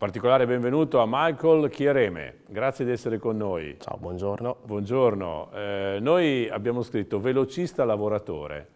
particolare benvenuto a Michael Chiareme, grazie di essere con noi. Ciao, buongiorno. Buongiorno, eh, noi abbiamo scritto velocista lavoratore.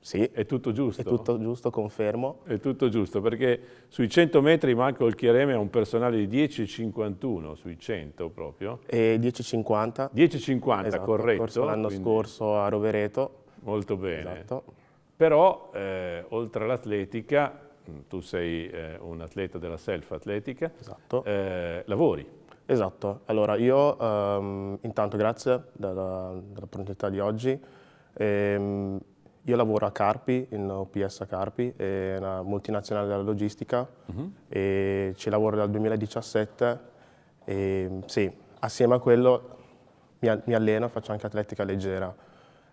Sì. È tutto giusto? È tutto giusto, confermo. È tutto giusto, perché sui 100 metri Michael Chiareme ha un personale di 10,51, sui 100 proprio. E 10,50. 10,50, esatto, corretto. L'anno scorso a Rovereto. Molto bene. Esatto. Però, eh, oltre all'atletica, Mm, tu sei eh, un atleta della self atletica, esatto. eh, lavori. Esatto, allora io ehm, intanto grazie della, della prontità di oggi. Ehm, io lavoro a Carpi, in OPS Carpi, è una multinazionale della logistica uh mhm. -huh. e ci lavoro dal 2017 e ehm, sì, assieme a quello mi, mi alleno, faccio anche atletica leggera.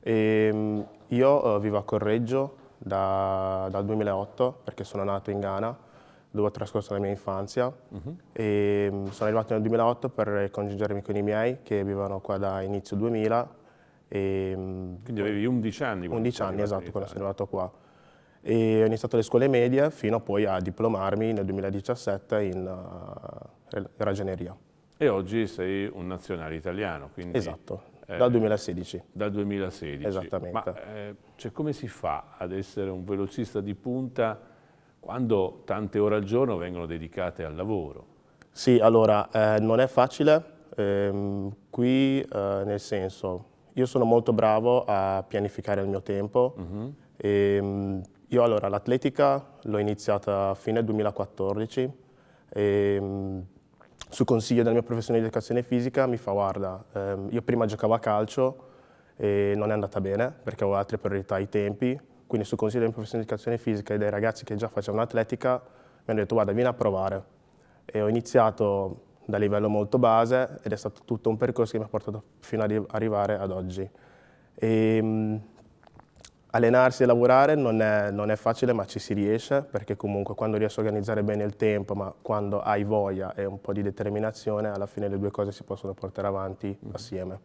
E, ehm, io eh, vivo a Correggio, da, dal 2008 perché sono nato in Ghana dove ho trascorso la mia infanzia uh mhm. -huh. e mm, sono arrivato nel 2008 per congiungermi con i miei che vivono qua da inizio 2000 e, mm, Quindi avevi 11 anni? 11 anni, esatto, quando sono arrivato qua. E ho iniziato le scuole medie fino poi a diplomarmi nel 2017 in uh, ragioneria. E oggi sei un nazionale italiano, quindi esatto, eh, dal 2016. Dal 2016. Esattamente. Ma eh, cioè, come si fa ad essere un velocista di punta quando tante ore al giorno vengono dedicate al lavoro? Sì, allora, eh, non è facile. Ehm, qui, eh, nel senso, io sono molto bravo a pianificare il mio tempo. Uh mhm. -huh. Ehm, io allora l'atletica l'ho iniziata a fine 2014 e ehm, su consiglio del mio professore di educazione fisica mi fa guarda, ehm, io prima giocavo a calcio e non è andata bene perché avevo altre priorità ai tempi, quindi su consiglio del mio professore di educazione fisica e dei ragazzi che già facevano atletica mi hanno detto guarda vieni a provare e ho iniziato da livello molto base ed è stato tutto un percorso che mi ha portato fino ad arrivare ad oggi. E, ehm, Allenarsi e lavorare non è, non è, facile ma ci si riesce perché comunque quando riesci a organizzare bene il tempo ma quando hai voglia e un po' di determinazione alla fine le due cose si possono portare avanti mm-hmm. assieme.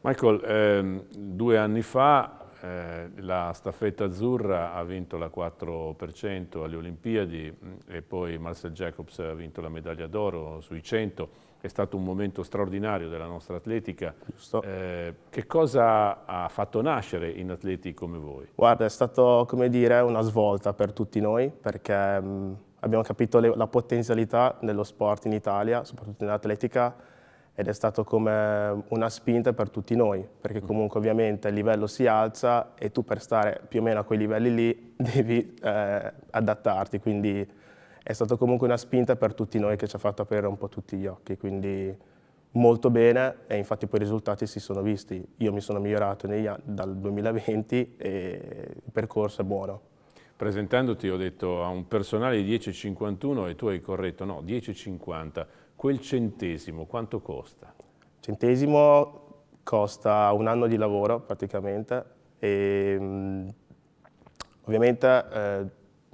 Michael, ehm, due anni fa eh, la staffetta azzurra ha vinto la 4% alle Olimpiadi mm, e poi Marcel Jacobs ha vinto la medaglia d'oro sui 100 è stato un momento straordinario della nostra atletica. Eh, che cosa ha fatto nascere in atleti come voi? Guarda, è stata come dire una svolta per tutti noi perché mh, mm, abbiamo capito le, la potenzialità dello sport in Italia, soprattutto nell'atletica, ed è stato come una spinta per tutti noi, perché mm. comunque ovviamente il livello si alza e tu per stare più o meno a quei livelli lì devi eh, adattarti, quindi è stata comunque una spinta per tutti noi che ci ha fatto aprire un po' tutti gli occhi, quindi molto bene e infatti poi i risultati si sono visti. Io mi sono migliorato negli, dal 2020 e il percorso è buono. Presentandoti ho detto a un personale di 10,51 e tu hai corretto, no, 10,50. Quel centesimo quanto costa? Centesimo costa un anno di lavoro praticamente e mm, ovviamente eh,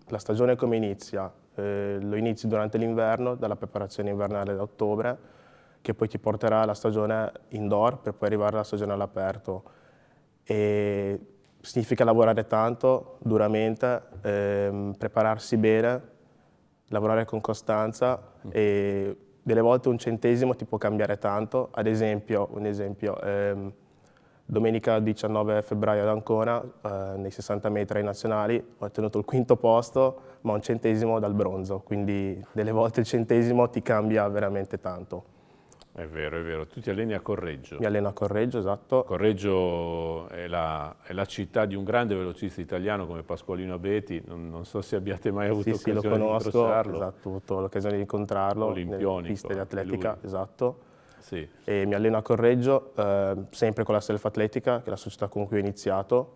la stagione come inizia eh, lo inizi durante l'inverno, dalla preparazione invernale da ottobre, che poi ti porterà alla stagione indoor per poi arrivare alla stagione all'aperto. E significa lavorare tanto, duramente, ehm, prepararsi bene, lavorare con costanza mm. e delle volte un centesimo ti può cambiare tanto. Ad esempio, un esempio, ehm, Domenica 19 febbraio ad Ancona, eh, nei 60 metri ai nazionali, ho ottenuto il quinto posto, ma un centesimo dal bronzo, quindi delle volte il centesimo ti cambia veramente tanto. È vero, è vero. Tu ti alleni a Correggio. Mi alleno a Correggio, esatto. Correggio è la, è la città di un grande velocista italiano come Pasqualino Abeti, non, non so se abbiate mai avuto sì, occasione sì, lo conosco, di incontrarlo. Esatto, ho avuto l'occasione di incontrarlo. Olimpionico. piste di atletica, esatto sì. E mi alleno a Correggio, eh, sempre con la Self Atletica, che è la società con cui ho iniziato,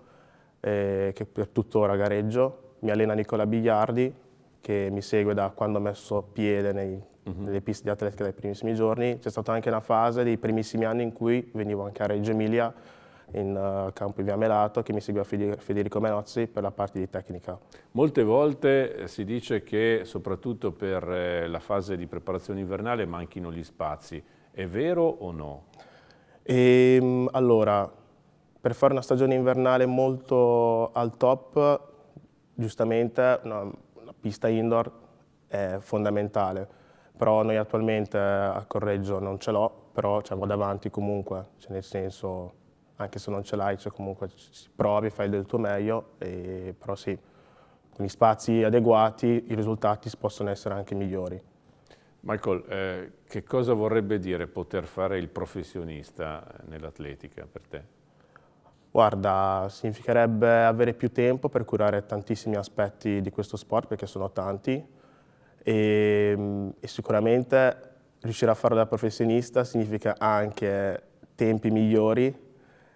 eh, che per tuttora gareggio. Mi allena Nicola Bigliardi, che mi segue da quando ho messo piede nei, uh mhm. -huh. nelle piste di atletica dai primissimi giorni. C'è stata anche una fase dei primissimi anni in cui venivo anche a Reggio Emilia, in uh, campo in via Melato, che mi seguiva Federico Menozzi per la parte di tecnica. Molte volte eh, si dice che soprattutto per eh, la fase di preparazione invernale manchino gli spazi. È vero o no? E, ehm, allora, per fare una stagione invernale molto al top, giustamente una, una pista indoor è fondamentale, però noi attualmente eh, a Correggio non ce l'ho, però ci vado avanti comunque, cioè nel senso anche se non ce l'hai, cioè comunque provi, fai del tuo meglio, e, però sì, con gli spazi adeguati i risultati possono essere anche migliori. Michael, eh, che cosa vorrebbe dire poter fare il professionista nell'atletica per te? Guarda, significherebbe avere più tempo per curare tantissimi aspetti di questo sport, perché sono tanti, e, ehm, e sicuramente riuscire a farlo da professionista significa anche tempi migliori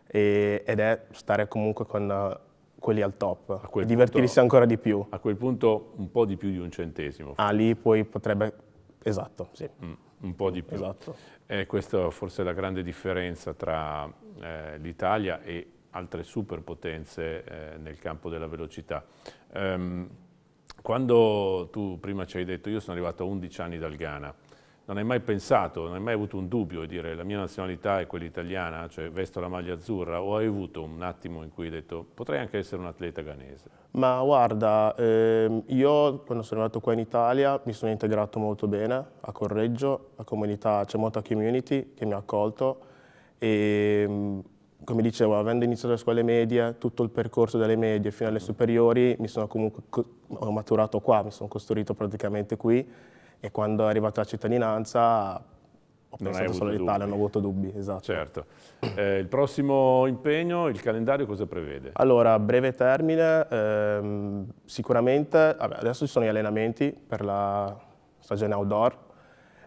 e, ed è stare comunque con quelli al top, divertirsi ancora di più. A quel punto un po' di più di un centesimo. Ah, lì poi potrebbe Esatto, sì. Mm, un po' di più. Esatto. Eh, questa forse è la grande differenza tra eh, l'Italia e altre superpotenze eh, nel campo della velocità. Um, quando tu prima ci hai detto io sono arrivato a 11 anni dal Ghana, non hai mai pensato, non hai mai avuto un dubbio di dire la mia nazionalità è quella italiana, cioè vesto la maglia azzurra, o hai avuto un attimo in cui hai detto potrei anche essere un atleta ghanese? Ma guarda, ehm, io quando sono arrivato qua in Italia mi sono integrato molto bene a Correggio, la comunità, c'è molta community che mi ha accolto e ehm, come dicevo, avendo iniziato le scuole medie, tutto il percorso dalle medie fino alle mm. superiori mi sono comunque ho maturato qua, mi sono costruito praticamente qui e quando è arrivata la cittadinanza ho non pensato solo all'Italia, non ho avuto dubbi, esatto. Certo. Eh, il prossimo impegno, il calendario cosa prevede? Allora, a breve termine, ehm, sicuramente, vabbè, adesso ci sono gli allenamenti per la stagione outdoor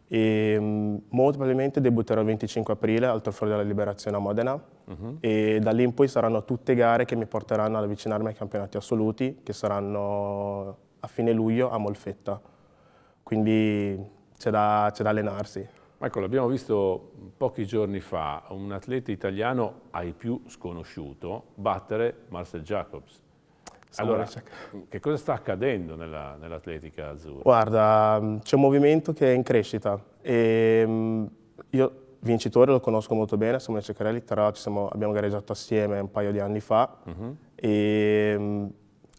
e mm, molto probabilmente debutterò il 25 aprile al Trofeo della Liberazione a Modena uh mhm. -huh. e da lì in poi saranno tutte gare che mi porteranno ad avvicinarmi ai campionati assoluti che saranno a fine luglio a Molfetta quindi c'è da, da allenarsi. Michael, abbiamo visto pochi giorni fa un atleta italiano ai più sconosciuto battere Marcel Jacobs. Allora, che cosa sta accadendo nell'atletica nell azzurra? Guarda, c'è un movimento che è in crescita. E, mm, io vincitore lo conosco molto bene, Samuele Ceccarelli, tra l'altro abbiamo gareggiato assieme un paio di anni fa. Uh mhm. -huh. e, mm,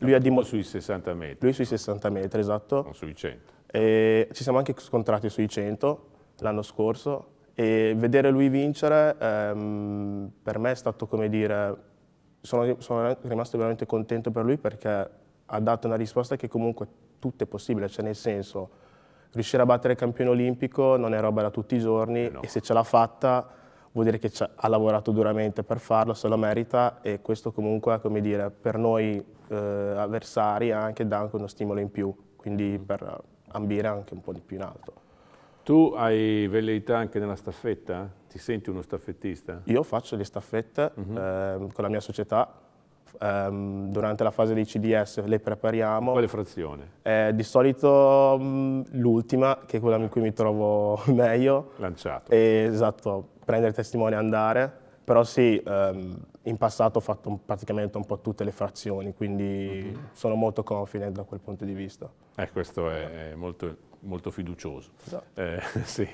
lui ha dimostrato... Sui 60 metri. Lui sui 60 metri, esatto. Non sui 100. E ci siamo anche scontrati sui 100 l'anno scorso e vedere lui vincere ehm, per me è stato come dire, sono, sono rimasto veramente contento per lui perché ha dato una risposta che comunque tutto è possibile, cioè nel senso riuscire a battere il campione olimpico non è roba da tutti i giorni eh no. e se ce l'ha fatta vuol dire che ha lavorato duramente per farlo, se lo merita e questo comunque, come dire, per noi eh, avversari anche dà anche uno stimolo in più, quindi mm-hmm. per ambire anche un po' di più in alto. Tu hai velleità anche nella staffetta? Ti senti uno staffettista? Io faccio le staffette uh mhm. -huh. eh, con la mia società. Eh, durante la fase dei CDS le prepariamo. Quale frazione? Eh, di solito mm, l'ultima, che è quella in cui mi trovo meglio. Lanciato. esatto, prendere testimone e andare. Però sì, ehm, in passato ho fatto praticamente un po' tutte le frazioni, quindi mm -hmm. sono molto confident da quel punto di vista. Eh, questo è molto, molto fiducioso. Esatto. Eh, sì,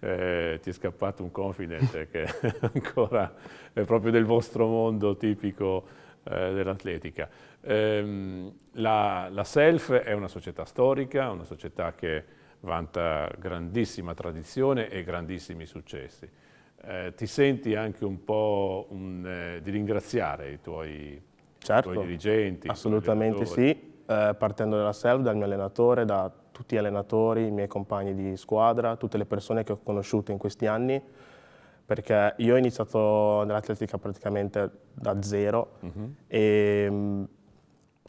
eh, ti è scappato un confident che ancora è proprio del vostro mondo tipico eh, dell'atletica. Ehm, la, la, Self è una società storica, una società che vanta grandissima tradizione e grandissimi successi eh, ti senti anche un po' un, eh, di ringraziare i tuoi, certo, i tuoi certo, dirigenti? Assolutamente sì, eh, partendo dalla self, dal mio allenatore, da tutti gli allenatori, i miei compagni di squadra, tutte le persone che ho conosciuto in questi anni, perché io ho iniziato nell'atletica praticamente da zero uh mhm. -huh. e mh, mm,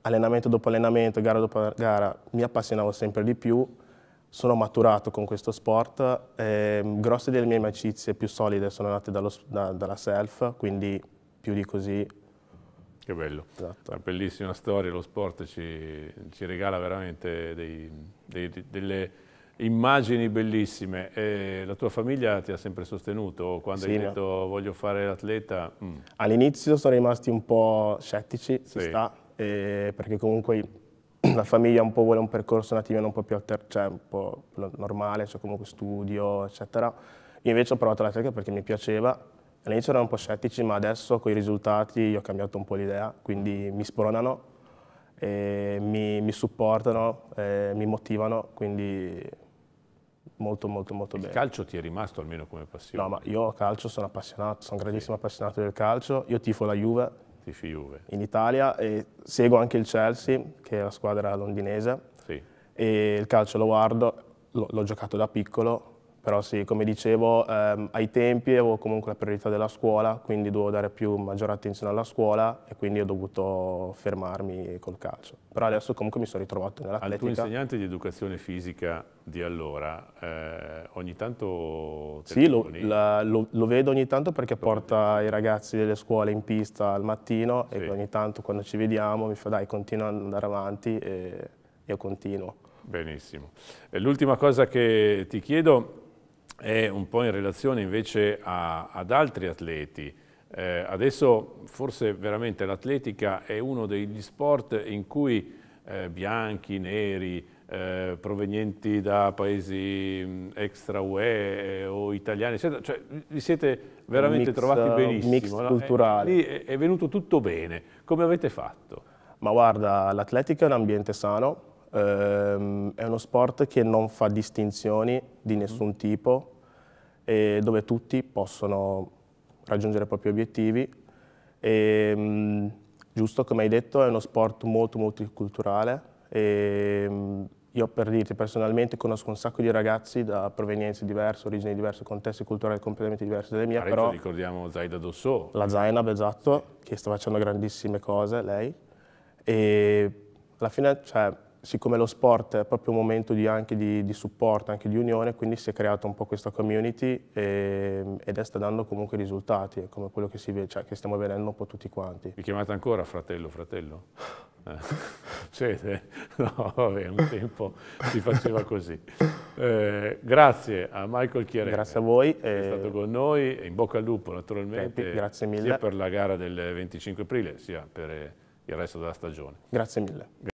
allenamento dopo allenamento, gara dopo gara, mi appassionavo sempre di più sono maturato con questo sport, eh, grosse delle mie amicizie più solide sono nate dallo, da, dalla self, quindi più di così. Che bello, esatto. una bellissima storia, lo sport ci, ci regala veramente dei, dei, delle immagini bellissime. E la tua famiglia ti ha sempre sostenuto quando sì, hai detto no. voglio fare l'atleta? Mm. All'inizio sono rimasti un po' scettici, sì. si sta, eh, perché comunque la famiglia un po' vuole un percorso un attimino un po' più alter, cioè un po' normale, cioè comunque studio, eccetera. Io invece ho provato la tecnica perché mi piaceva, all'inizio erano un po' scettici, ma adesso con i risultati ho cambiato un po' l'idea, quindi mi spronano, mi, mi, supportano, mi motivano, quindi molto molto molto Il bene. Il calcio ti è rimasto almeno come passione? No, ma io calcio sono appassionato, sono grandissimo appassionato del calcio, io tifo la Juve, Tifi Juve. In Italia e seguo anche il Chelsea, che è la squadra londinese, sì. e il calcio lo guardo, l'ho giocato da piccolo, però sì, come dicevo, ehm, ai tempi avevo comunque la priorità della scuola, quindi dovevo dare più maggiore attenzione alla scuola e quindi ho dovuto fermarmi col calcio. Però adesso comunque mi sono ritrovato nella Al tuo insegnante di educazione fisica di allora, eh, ogni tanto... Sì, lo, la, lo, lo, vedo ogni tanto perché porta i ragazzi delle scuole in pista al mattino sì. e ogni tanto quando ci vediamo mi fa dai, continua ad andare avanti e io continuo. Benissimo. L'ultima cosa che ti chiedo è un po' in relazione invece a, ad altri atleti. Eh, adesso forse veramente l'atletica è uno degli sport in cui eh, bianchi, neri, eh, provenienti da paesi extra UE eh, o italiani, eccetera, cioè vi siete veramente mix, trovati eh, benissimo. Mix no? culturale. Eh, lì è, è venuto tutto bene. Come avete fatto? Ma guarda, l'atletica è un ambiente sano, Ehm, è uno sport che non fa distinzioni di mhm. nessun tipo e dove tutti possono raggiungere i propri obiettivi. E, ehm, giusto come hai detto è uno sport molto multiculturale e ehm, io per dirti personalmente conosco un sacco di ragazzi da provenienze diverse, origini diverse, contesti culturali completamente diversi dalle mie. Però ricordiamo Zaida Dosso. La Zainab, esatto, sì. che sta facendo grandissime cose, lei. E alla fine, cioè, siccome lo sport è proprio un momento di, anche di, di, supporto, anche di unione, quindi si è creata un po' questa community e, ehm, ed è sta dando comunque risultati, come quello che, si, cioè, che stiamo vedendo un po' tutti quanti. Vi chiamate ancora fratello, fratello? Eh. siete? No, vabbè, un tempo si faceva così. Eh, grazie a Michael Chiarelli. Grazie a voi. Che è eh, stato con noi, in bocca al lupo naturalmente. Tempi, grazie mille. Sia per la gara del 25 aprile, sia per eh, il resto della stagione. Grazie mille.